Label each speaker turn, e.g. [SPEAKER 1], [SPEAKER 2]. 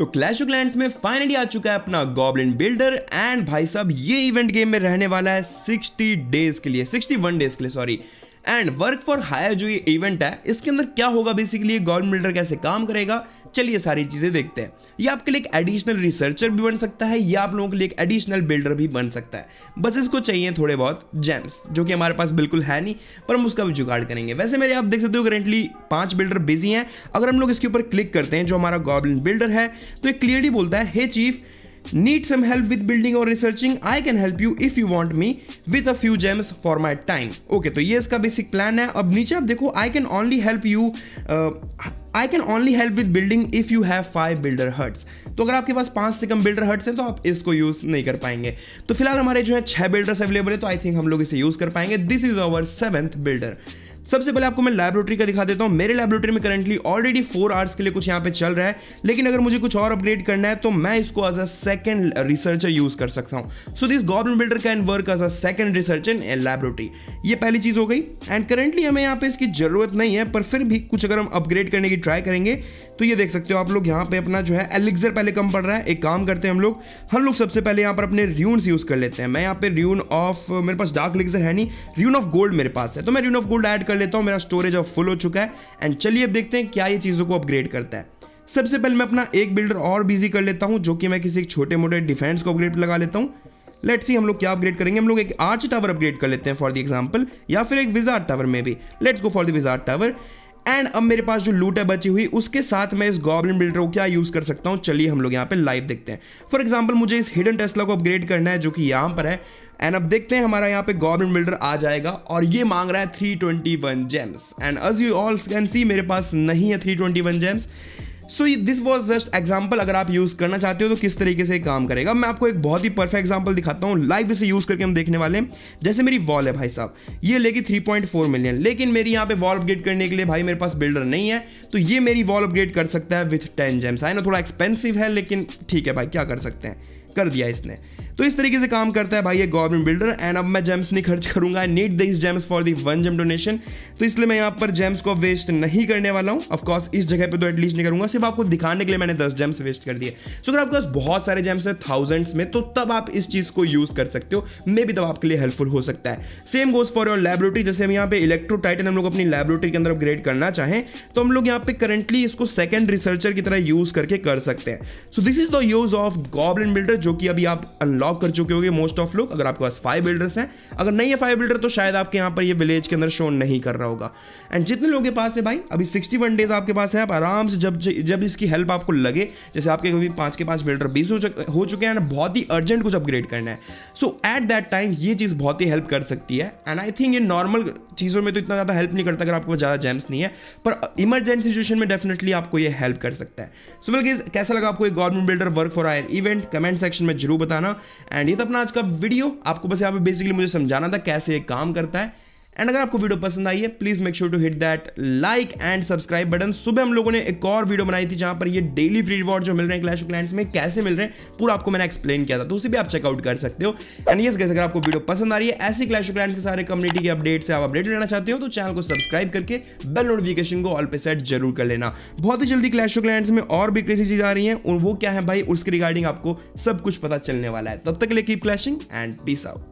[SPEAKER 1] तो clash of में finally आ चुका है अपना गॉबलिन बिल्डर एंड भाई साहब ये इवेंट गेम में रहने वाला है 60 डेज के लिए 61 डेज के लिए sorry and work for hire जो ये इवेंट है इसके अंदर क्या होगा बेसिकली ये गवर्नमेंट बिल्डर कैसे काम करेगा चलिए सारी चीज़ें देखते हैं ये आपके लिए एक एडिशनल रिसर्चर भी बन सकता है या आप लोगों के लिए एक एडिशनल बिल्डर भी बन सकता है बस इसको चाहिए थोड़े बहुत जेम्स जो कि हमारे पास बिल्कुल है नहीं पर हम उसका भी जुगाड़ करेंगे वैसे मेरे आप देख सकते हो करेंटली पांच बिल्डर बिजी हैं अगर हम लोग इसके ऊपर क्लिक करते हैं जो हमारा गॉबलिन बिल्डर है तो ये क्लियरली बोलता है hey chief Need some help with building or researching? I can help you if you want me with a few gems for my time. Okay, तो ये इसका बेसिक प्लान है अब नीचे आप देखो I can only help you I can only help with building if you have five builder huts तो अगर आपके पास पांच से कम बिल्डर हट्स हैं तो आप इसको यूज़ नहीं कर पाएंगे तो फिलहाल हमारे जो है छह बिल्डर्स अवेलेबल है तो आई थिंक हम लोग इसे यूज़ कर पाएंगे this is our seventh builder सबसे पहले आपको मैं लेबोरेटरी का दिखा देता हूँ मेरे लेबोरेटरी में करंटली ऑलरेडी फोर आवर्स के लिए कुछ यहाँ पे चल रहा है लेकिन अगर मुझे कुछ और अपग्रेड करना है तो मैं इसको as a second researcher use कर सकता हूँ so this government builder can work as a second research in laboratory ये पहली चीज हो गई एंड करेंटली हमें यहाँ पे इसकी जरूरत नहीं है पर फिर भी कुछ अगर हम अपग्रेड करने की ट्राई करेंगे तो ये देख सकते हो आप लोग यहाँ पे अपना जो है एलिक्सर पहले कम पड़ रहा है एक काम करते हैं हम लोग हम लोग सबसे पहले यहाँ पर अपने र्यून्स यूज कर लेते हैं मैं यहाँ पे र्यून ऑफ मेरे पास डार्क एलिक्सर है नहीं र्यून ऑफ गोल्ड मेरे पास है तो मैं र्यून ऑफ गोल्ड एड कर लेता हूँ मेरा स्टोरेज अब फुल हो चुका है एंड चलिए अब देखते हैं क्या ये चीज़ों को अपग्रेड करता है सबसे पहले मैं अपना एक बिल्डर और बिजी कर लेता हूँ जो कि मैं किसी छोटे मोटे डिफेंस को अपग्रेड लगा लेता हूँ लेट्स सी हम लोग क्या अपग्रेड करेंगे हम लोग एक आर्च टावर अपग्रेड कर लेते हैं फॉर द एग्जांपल या फिर एक विजार टावर में भी let's go for the wizard tower and अब मेरे पास जो लूट है बची हुई उसके साथ मैं इस गॉबलिन बिल्डर को क्या यूज कर सकता हूं चलिए हम लोग यहाँ पे लाइव देखते हैं फॉर एग्जांपल मुझे इस हिडन टेस्ला को अपग्रेड करना है जो कि यहां पर है एंड अब देखते हैं हमारा यहाँ पे गवर्नमेंट बिल्डर आ जाएगा और ये मांग रहा है 321 gems and as you all can see मेरे पास नहीं है 321 gems so this was just example अगर आप यूज करना चाहते हो तो किस तरीके से काम करेगा मैं आपको एक बहुत ही परफेक्ट एग्जाम्पल दिखाता हूँ लाइव इसे यूज करके हम देखने वाले हैं जैसे मेरी वॉल है भाई साहब ये लेगी 3.4 मिलियन लेकिन मेरी यहाँ पे वॉल अपग्रेड करने के लिए भाई मेरे पास बिल्डर नहीं है तो ये मेरी वॉल अपग्रेड कर सकता है विथ टेन जेम्स है ना थोड़ा एक्सपेंसिव है लेकिन ठीक है भाई क्या कर सकते हैं कर दिया इसने तो इस तरीके से काम करता है भाई ये गवर्नमेंट बिल्डर एंड अब मैं जेम्स नहीं खर्च करूंगा I need this gems for the one gem donation तो इसलिए मैं यहाँ पर जेम्स को वेस्ट नहीं करने वाला हूँ ऑफकोर्स इस जगह पे तो एटलीस्ट नहीं करूंगा सिर्फ आपको दिखाने के लिए मैंने दस जेम्स वेस्ट कर दिए सो अगर आपके पास बहुत सारे जेम्स है थाउजेंड्स में तो तब आप इस चीज़ को यूज़ कर सकते हो मे भी तब आपके लिए हेल्पफुल हो सकता है same goes for your laboratory जैसे हम यहाँ पे इलेक्ट्रो टाइटन हम लोग अपनी लेबोरेटरी के अंदर अपग्रेड करना चाहें तो हम लोग यहाँ पे करंटली इसको सेकेंड रिसर्चर की तरह यूज़ करके कर सकते हैं so this is the use of goblin builder जो कि अभी आप अनलॉक कर चुके होंगे मोस्ट ऑफ लोग अगर आपके पास फाइव बिल्डर्स हैं अगर नहीं है फाइव बिल्डर तो शायद आपके यहाँ पर ये विलेज के अंदर शो नहीं कर रहा होगा एंड जितने लोगों के पास है भाई अभी सिक्सटी डेज आपके पास है आप आराम से जब जब इसकी हेल्प आपको लगे जैसे आपके कभी पाँच के पाँच बिल्डर बीस हो चुके हैं बहुत ही अर्जेंट कुछ अपग्रेड करना है सो एट दैट टाइम ये चीज़ बहुत ही हेल्प कर सकती है एंड आई थिंक ये नॉर्मल चीज़ों में तो इतना ज़्यादा हेल्प नहीं करता अगर आपको ज़्यादा जेम्स नहीं है पर इमरजेंसी सिचुएशन में डेफिनेटली आपको ये हेल्प कर सकता है सो so, बल्कि कैसा लगा आपको government builder work for hire event comments section में जरूर बताना एंड ये तो अपना आज का वीडियो आपको बस यहाँ पे बेसिकली मुझे समझाना था कैसे ये काम करता है एंड अगर आपको वीडियो पसंद आई है please make sure to hit that like and subscribe button सुबह हम लोगों ने एक और वीडियो बनाई थी जहां पर ये डेली फ्री रिवॉर्ड जो मिल रहे हैं क्लैश क्लाइंट्स में कैसे मिल रहे हैं पूरा आपको मैंने एक्सप्लेन किया था तो उसे भी आप चेकआउट कर सकते हो एंड ये गैस अगर आपको वीडियो पसंद आ रही है ऐसी क्लैश क्लाइंट्स के सारे कम्युनिटी के अपडेट से आप अपडेट लेना चाहते हो तो चैनल को सब्सक्राइब करके बेल नोटिफिकेशन को ऑल पे सेट जरूर कर लेना बहुत ही जल्दी क्लैश क्लाइंट्स में और भी कैसी चीज आ रही है और वो क्या है भाई उसके रिगार्डिंग आपको सब कुछ पता चलने वाला है तब तक के क्लैशिंग एंड पीस आउट